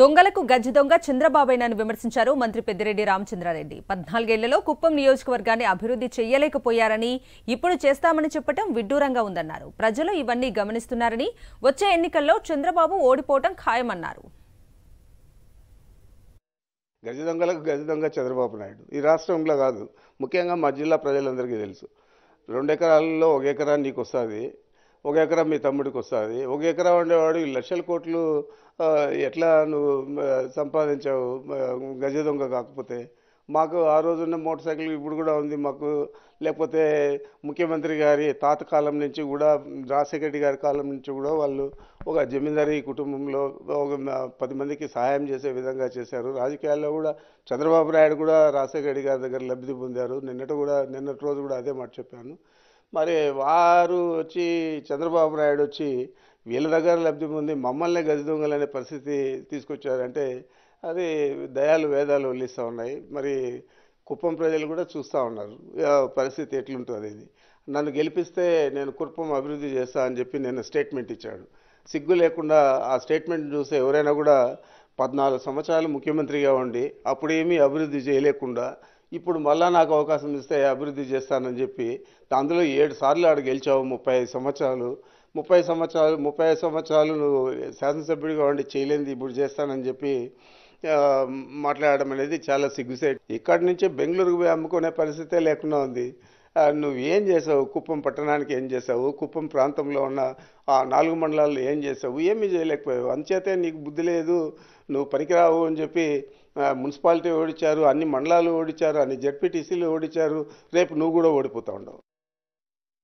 దొంగలకు గజ్జి దొంగ చంద్రబాబైనాను విమర్శించారు మంత్రి పెద్దిరెడ్డి రామచంద్రారెడ్డి పద్నాలుగేళ్లలో కుప్పం నియోజకవర్గాన్ని అభివృద్ధి చేయలేకపోయారని ఇప్పుడు చేస్తామని చెప్పడం విడ్డూరంగా ఉందన్నారు ప్రజలు ఇవన్నీ గమనిస్తున్నారని వచ్చే ఎన్నికల్లో చంద్రబాబు ఓడిపోవడం ఖాయమన్నారు గజ దొంగలకు గజ దొంగ చంద్రబాబు నాయుడు ఈ రాష్ట్రంలో కాదు ముఖ్యంగా మా జిల్లా ప్రజలందరికీ తెలుసు రెండు ఎకరాల్లో ఒక ఎకరా నీకు వస్తుంది ఒక ఎకరా మీ తమ్ముడికి వస్తుంది ఒక ఎకరా ఉండేవాడు లక్షల కోట్లు ఎట్లా నువ్వు సంపాదించావు గజ దొంగ కాకపోతే మాకు ఆ రోజున్న మోటార్ సైకిల్ ఇప్పుడు కూడా ఉంది మాకు లేకపోతే ముఖ్యమంత్రి గారి తాత కాలం నుంచి కూడా రాజశేఖర గారి కాలం నుంచి కూడా వాళ్ళు ఒక జమీందారీ కుటుంబంలో ఒక పది మందికి సహాయం చేసే విధంగా చేశారు రాజకీయాల్లో కూడా చంద్రబాబు నాయుడు కూడా రాజశేఖర గారి దగ్గర లబ్ధి పొందారు నిన్నటి కూడా నిన్నటి రోజు కూడా అదే మాట చెప్పాను మరి వారు వచ్చి చంద్రబాబు నాయుడు వచ్చి వీళ్ళ దగ్గర లబ్ధి పొంది మమ్మల్ని గది దొంగలనే పరిస్థితి తీసుకొచ్చారంటే అది దయాలు వేదాలు వల్లిస్తూ ఉన్నాయి మరి కుప్పం ప్రజలు కూడా చూస్తూ ఉన్నారు పరిస్థితి ఎట్లుంటుంది ఇది నన్ను గెలిపిస్తే నేను కుప్పం అభివృద్ధి చేస్తా అని చెప్పి నేను స్టేట్మెంట్ ఇచ్చాడు సిగ్గు లేకుండా ఆ స్టేట్మెంట్ చూస్తే ఎవరైనా కూడా పద్నాలుగు సంవత్సరాలు ముఖ్యమంత్రిగా ఉండి అప్పుడేమీ అభివృద్ధి చేయలేకుండా ఇప్పుడు మళ్ళా నాకు అవకాశం ఇస్తే అభివృద్ధి చేస్తానని చెప్పి అందులో ఏడు సార్లు ఆడ గెలిచావు ముప్పై సంవత్సరాలు ముప్పై సంవత్సరాలు ముప్పై సంవత్సరాలు నువ్వు శాసనసభ్యుడిగా ఉండి చేయలేనిది ఇప్పుడు చేస్తానని చెప్పి మాట్లాడడం అనేది చాలా సిగ్గుసేట్ ఇక్కడి నుంచే బెంగళూరుకు పోయి అమ్ముకునే పరిస్థితే లేకుండా ఉంది నువ్వు ఏం చేసావు కుప్పం పట్టణానికి ఏం చేసావు కుప్పం ప్రాంతంలో ఉన్న ఆ నాలుగు మండలాల్లో ఏం చేసావు ఏమీ చేయలేకపోయావు అంచేతే నీకు బుద్ధి లేదు నువ్వు పనికిరావు అని చెప్పి మున్సిపాలిటీ ఓడించారు అన్ని మండలాలు ఓడించారు అన్ని జడ్పీటీసీలు ఓడించారు రేపు నువ్వు కూడా ఓడిపోతూ ఉండవు